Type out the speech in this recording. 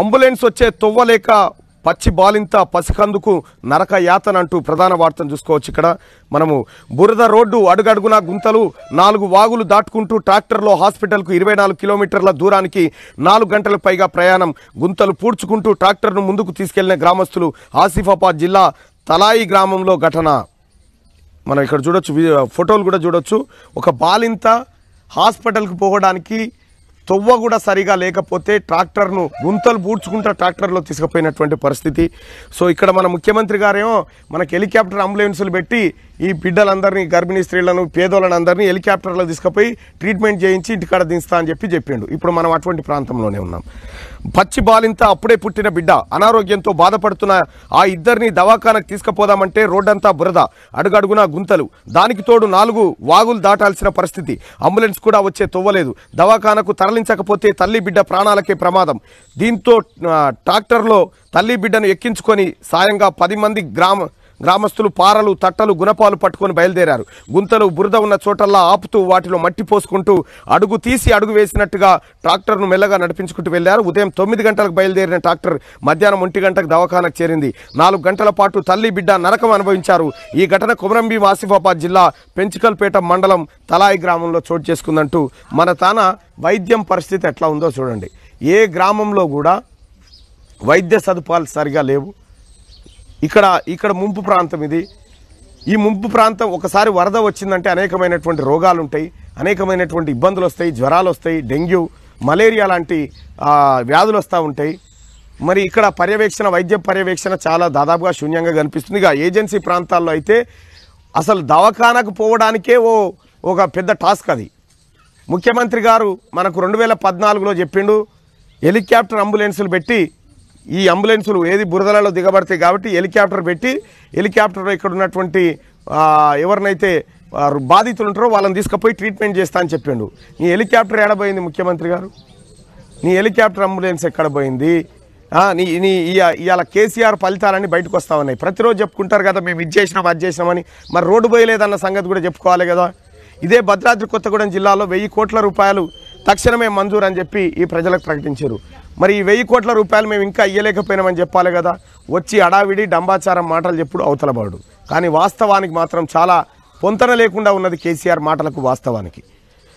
ambulance వచ్చే తువ్వలేక పచ్చి బాలింత పసికందుకు నరక యాతనంటూ ప్రధాన వార్తను చూసుకోవచ్చు ఇక్కడ మనము బురద రోడ్డు అడుగడుగున గుంతలు నాలుగు వాగులు దాటుకుంటూ ట్రాక్టర్లో హాస్పిటల్కు ఇరవై నాలుగు కిలోమీటర్ల దూరానికి నాలుగు గంటల పైగా ప్రయాణం గుంతలు పూడ్చుకుంటూ ట్రాక్టర్ను ముందుకు తీసుకెళ్లిన గ్రామస్తులు ఆసిఫాబాద్ జిల్లా తలాయి గ్రామంలో ఘటన మనం ఇక్కడ చూడొచ్చు ఫోటోలు కూడా చూడొచ్చు ఒక బాలింత హాస్పిటల్కు పోవడానికి తొవ్వ కూడా సరిగా లేకపోతే ట్రాక్టర్ను గుంతలు పూడ్చుకుంటా ట్రాక్టర్లో తీసుకుపోయినటువంటి పరిస్థితి సో ఇక్కడ మన ముఖ్యమంత్రి గారేమో మనకు హెలికాప్టర్ అంబులెన్సులు పెట్టి ఈ బిడ్డలందరినీ గర్భిణీ స్త్రీలను పేదోళ్ళని హెలికాప్టర్లో తీసుకుపోయి ట్రీట్మెంట్ చేయించి ఇంటికాడ దిస్తా అని చెప్పి చెప్పిండు ఇప్పుడు మనం అటువంటి ప్రాంతంలోనే ఉన్నాం పచ్చి బాలింత అప్పుడే పుట్టిన బిడ్డ అనారోగ్యంతో బాధపడుతున్న ఆ ఇద్దరిని దవాఖానకు తీసుకుపోదామంటే రోడ్డంతా బురద అడుగడుగునా గుంతలు దానికి తోడు నాలుగు వాగులు దాటాల్సిన పరిస్థితి అంబులెన్స్ కూడా వచ్చే తొవ్వలేదు దవాఖానకు తరలి పరిపాలించకపోతే తల్లి బిడ్డ ప్రాణాలకే ప్రమాదం దీంతో ట్రాక్టర్లో తల్లి బిడ్డను ఎక్కించుకొని సాయంగా పది మంది గ్రామ గ్రామస్తులు పారలు తట్టలు గుణపాలు పట్టుకొని బయలుదేరారు గుంతలు బురద ఉన్న చోటల్లా ఆపుతూ వాటిలో మట్టి పోసుకుంటూ అడుగు తీసి అడుగు వేసినట్టుగా ట్రాక్టర్ను మెల్లగా నడిపించుకుంటూ వెళ్లారు ఉదయం తొమ్మిది గంటలకు బయలుదేరిన ట్రాక్టర్ మధ్యాహ్నం ఒంటి గంటకు దవాఖానకు చేరింది నాలుగు గంటల పాటు తల్లి బిడ్డ నరకం అనుభవించారు ఈ ఘటన కుమరంబి ఆసిఫాబాద్ జిల్లా పెంచికల్పేట మండలం తలాయి గ్రామంలో చోటు చేసుకుందంటూ మన తాన వైద్యం పరిస్థితి ఎట్లా ఉందో చూడండి ఏ గ్రామంలో కూడా వైద్య సదుపాయాలు సరిగా లేవు ఇక్కడ ఇక్కడ ముంపు ప్రాంతం ఇది ఈ ముంపు ప్రాంతం ఒకసారి వరద వచ్చిందంటే అనేకమైనటువంటి రోగాలు ఉంటాయి అనేకమైనటువంటి ఇబ్బందులు వస్తాయి జ్వరాలు వస్తాయి డెంగ్యూ మలేరియా లాంటి వ్యాధులు వస్తూ ఉంటాయి మరి ఇక్కడ పర్యవేక్షణ వైద్య పర్యవేక్షణ చాలా దాదాపుగా శూన్యంగా కనిపిస్తుంది ఇక ఏజెన్సీ ప్రాంతాల్లో అయితే అసలు దవాఖానకు పోవడానికే ఓ ఒక పెద్ద టాస్క్ అది ముఖ్యమంత్రి గారు మనకు రెండు వేల పద్నాలుగులో చెప్పిండు హెలికాప్టర్ అంబులెన్సులు పెట్టి ఈ అంబులెన్సులు ఏది బురదలలో దిగబడతాయి కాబట్టి హెలికాప్టర్ పెట్టి హెలికాప్టర్ ఇక్కడ ఉన్నటువంటి ఎవరినైతే బాధితులు ఉంటారో వాళ్ళని తీసుకుపోయి ట్రీట్మెంట్ చేస్తా అని చెప్పిండు నీ హెలికాప్టర్ ఏడబోయింది ముఖ్యమంత్రి గారు నీ హెలికాప్టర్ అంబులెన్స్ ఎక్కడ పోయింది నీ నీ ఇవాళ కేసీఆర్ ఫలితాలన్నీ బయటకు వస్తా ఉన్నాయి ప్రతిరోజు చెప్పుకుంటారు కదా మేము ఇది చేసినాం అది చేసినామని మరి రోడ్డు పోయలేదన్న సంగతి కూడా చెప్పుకోవాలి కదా ఇదే భద్రాద్రి కొత్తగూడెం జిల్లాలో వెయ్యి కోట్ల రూపాయలు తక్షణమే మంజూరు అని చెప్పి ఈ ప్రజలకు ప్రకటించారు మరి ఈ వెయ్యి కోట్ల రూపాయలు మేము ఇంకా ఇయ్యలేకపోయినామని చెప్పాలి కదా వచ్చి అడావిడి డంబాచారం మాటలు చెప్పుడు అవతలబాడు కానీ వాస్తవానికి మాత్రం చాలా పొంతన లేకుండా ఉన్నది కేసీఆర్ మాటలకు వాస్తవానికి